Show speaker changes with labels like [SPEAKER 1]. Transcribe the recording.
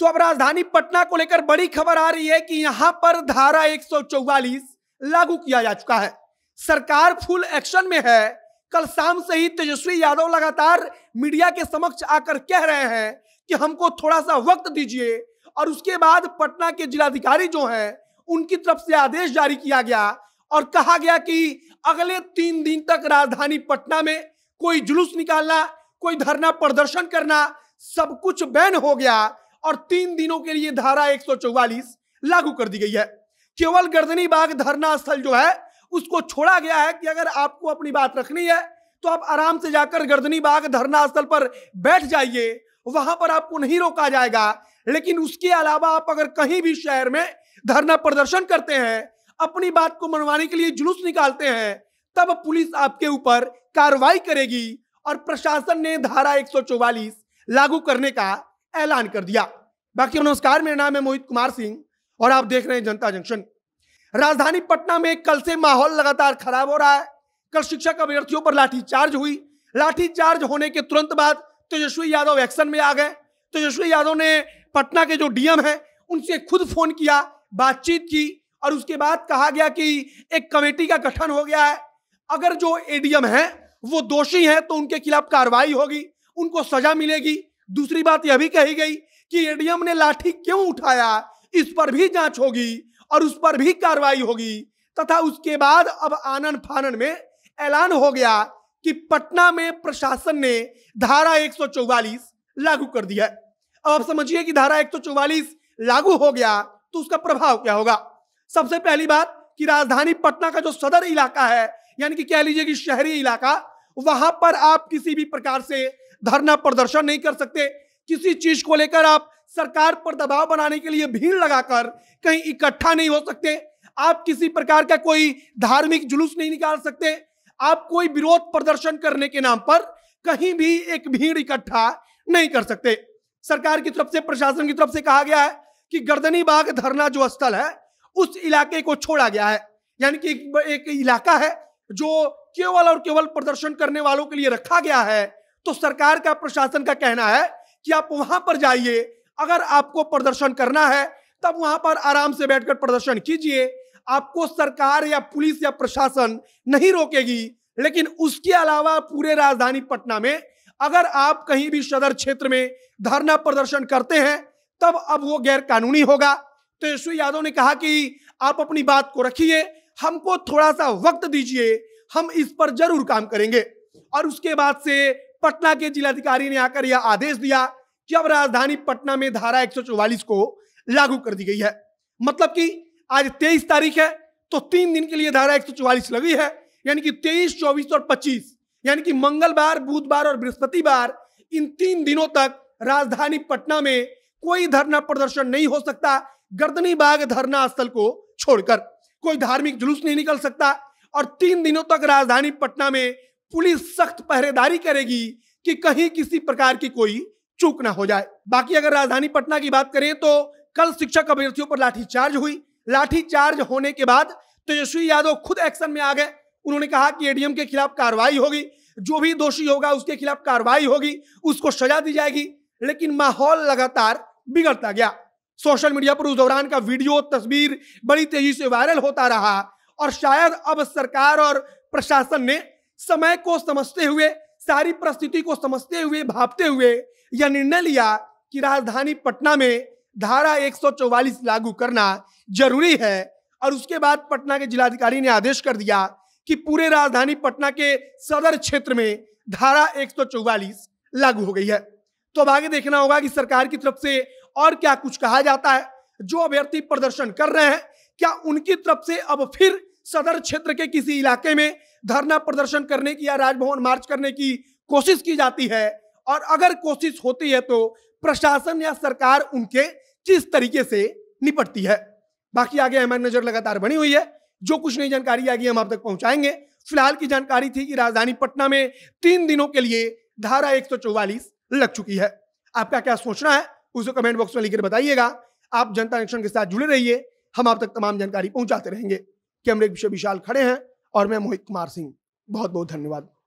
[SPEAKER 1] तो अब राजधानी पटना को लेकर बड़ी खबर आ रही है कि यहां पर धारा एक लागू किया जा चुका है सरकार फुल एक्शन में है कल शाम से ही तेजस्वी यादव लगातार मीडिया के समक्ष आकर कह रहे हैं कि हमको थोड़ा सा वक्त दीजिए और उसके बाद पटना के जिलाधिकारी जो हैं उनकी तरफ से आदेश जारी किया गया और कहा गया कि अगले तीन दिन तक राजधानी पटना में कोई जुलूस निकालना कोई धरना प्रदर्शन करना सब कुछ बैन हो गया और तीन दिनों के लिए धारा एक लागू कर दी गई है केवल गर्दनी बाग धरना स्थल जो है उसको छोड़ा गया है कि अगर आपको अपनी बात रखनी है तो आप आराम से जाकर गर्दनी बाग धरना स्थल पर बैठ जाइए वहां पर आपको नहीं रोका जाएगा लेकिन उसके अलावा आप अगर कहीं भी शहर में धरना प्रदर्शन करते हैं अपनी बात को मनवाने के लिए जुलूस निकालते हैं तब पुलिस आपके ऊपर कार्रवाई करेगी और प्रशासन ने धारा 144 लागू करने का ऐलान कर दिया बाकी नमस्कार मेरा नाम है मोहित कुमार सिंह और आप देख रहे हैं जनता जंक्शन राजधानी पटना में कल से माहौल लगातार खराब हो रहा है कल शिक्षक अभ्यर्थियों पर लाठी चार्ज हुई लाठी चार्ज होने के तुरंत बाद तेजस्वी यादव एक्शन में आ गए तेजस्वी यादव ने पटना के जो डीएम हैं उनसे खुद फोन किया बातचीत की और उसके बाद कहा गया कि एक कमेटी का गठन हो गया है अगर जो एडीएम हैं वो दोषी हैं तो उनके खिलाफ कार्रवाई होगी उनको सजा मिलेगी दूसरी बात यह भी कही गई कि एडीएम ने लाठी क्यों उठाया इस पर भी जांच होगी और उस पर भी कार्रवाई होगी तथा उसके बाद अब आनन फानन में ऐलान हो गया कि पटना में प्रशासन ने धारा 144 लागू कर दिया अब आप समझिए कि धारा 144 लागू हो गया तो उसका प्रभाव क्या होगा सबसे पहली बात कि राजधानी पटना का जो सदर इलाका है यानी कि कह लीजिए कि शहरी इलाका वहां पर आप किसी भी प्रकार से धरना प्रदर्शन नहीं कर सकते किसी चीज को लेकर आप सरकार पर दबाव बनाने के लिए भीड़ लगाकर कहीं इकट्ठा नहीं हो सकते आप किसी प्रकार का कोई धार्मिक जुलूस नहीं निकाल सकते आप कोई विरोध प्रदर्शन करने के नाम पर कहीं भी एक भीड़ इकट्ठा नहीं कर सकते सरकार की तरफ से प्रशासन की तरफ से कहा गया है कि गर्दनी बाग धरना जो स्थल है उस इलाके को छोड़ा गया है यानी कि एक, एक इलाका है जो केवल और केवल प्रदर्शन करने वालों के लिए रखा गया है तो सरकार का प्रशासन का कहना है कि आप वहां पर जाइए अगर आपको प्रदर्शन करना है तब वहां पर आराम से बैठकर प्रदर्शन कीजिए आपको सरकार या पुलिस या प्रशासन नहीं रोकेगी लेकिन उसके अलावा पूरे राजधानी पटना में अगर आप कहीं भी सदर क्षेत्र में धरना प्रदर्शन करते हैं तब अब वो गैर कानूनी होगा तो यशवी यादव ने कहा कि आप अपनी बात को रखिए हमको थोड़ा सा वक्त दीजिए हम इस पर जरूर काम करेंगे और उसके बाद से पटना के जिलाधिकारी ने आकर यह आदेश दिया कि अब राजधानी पटना में धारा एक को लागू कर दी गई है मतलब कि आज 23 तारीख है तो तीन दिन के लिए धारा 144 लगी है यानी कि 23, 24 और 25 यानी कि मंगलवार बुधवार और बृहस्पतिवार इन तीन दिनों तक राजधानी पटना में कोई धरना प्रदर्शन नहीं हो सकता गर्दनी बाग धरना स्थल को छोड़कर कोई धार्मिक जुलूस नहीं निकल सकता और तीन दिनों तक राजधानी पटना में पुलिस सख्त पहरेदारी करेगी कि कहीं किसी प्रकार की कोई चूक ना हो जाए बाकी अगर राजधानी पटना की बात करें तो कल शिक्षक अभ्यर्थियों पर लाठी चार्ज हुई लाठी चार्ज होने के बाद तेजस्वी तो यादव खुद एक्शन में आ गए उन्होंने कहा कि एडीएम के खिलाफ कार्रवाई होगी जो भी दोषी होगा उसके खिलाफ कार्रवाई होगी उसको सजा दी जाएगी लेकिन माहौल लगातार बिगड़ता गया सोशल मीडिया पर उस दौरान का वीडियो तस्वीर बड़ी तेजी से वायरल होता रहा और शायद अब सरकार और प्रशासन ने समय को समझते हुए सारी परिस्थिति को समझते हुए भापते हुए यह निर्णय लिया कि राजधानी पटना में धारा 144 लागू करना जरूरी है और उसके बाद पटना के जिलाधिकारी ने आदेश कर दिया कि पूरे राजधानी पटना के सदर क्षेत्र में धारा 144 लागू हो गई है तो अब आगे देखना होगा कि सरकार की तरफ से और क्या कुछ कहा जाता है जो अभ्यर्थी प्रदर्शन कर रहे हैं क्या उनकी तरफ से अब फिर सदर क्षेत्र के किसी इलाके में धरना प्रदर्शन करने की या राजभवन मार्च करने की कोशिश की जाती है और अगर कोशिश होती है तो प्रशासन या सरकार उनके किस तरीके से निपटती है बाकी आगे हमारी नजर लगातार बनी हुई है जो कुछ नई जानकारी आगे हम आप तक पहुंचाएंगे फिलहाल की जानकारी थी कि राजधानी पटना में तीन दिनों के लिए धारा एक लग चुकी है आपका क्या सोचना है उसे कमेंट बॉक्स में लिखकर बताइएगा आप जनता नेक्शन के साथ जुड़े रहिए हम आप तक तमाम जानकारी पहुंचाते रहेंगे कैमरे के पीछे विशाल खड़े हैं और मैं मोहित कुमार सिंह बहुत बहुत धन्यवाद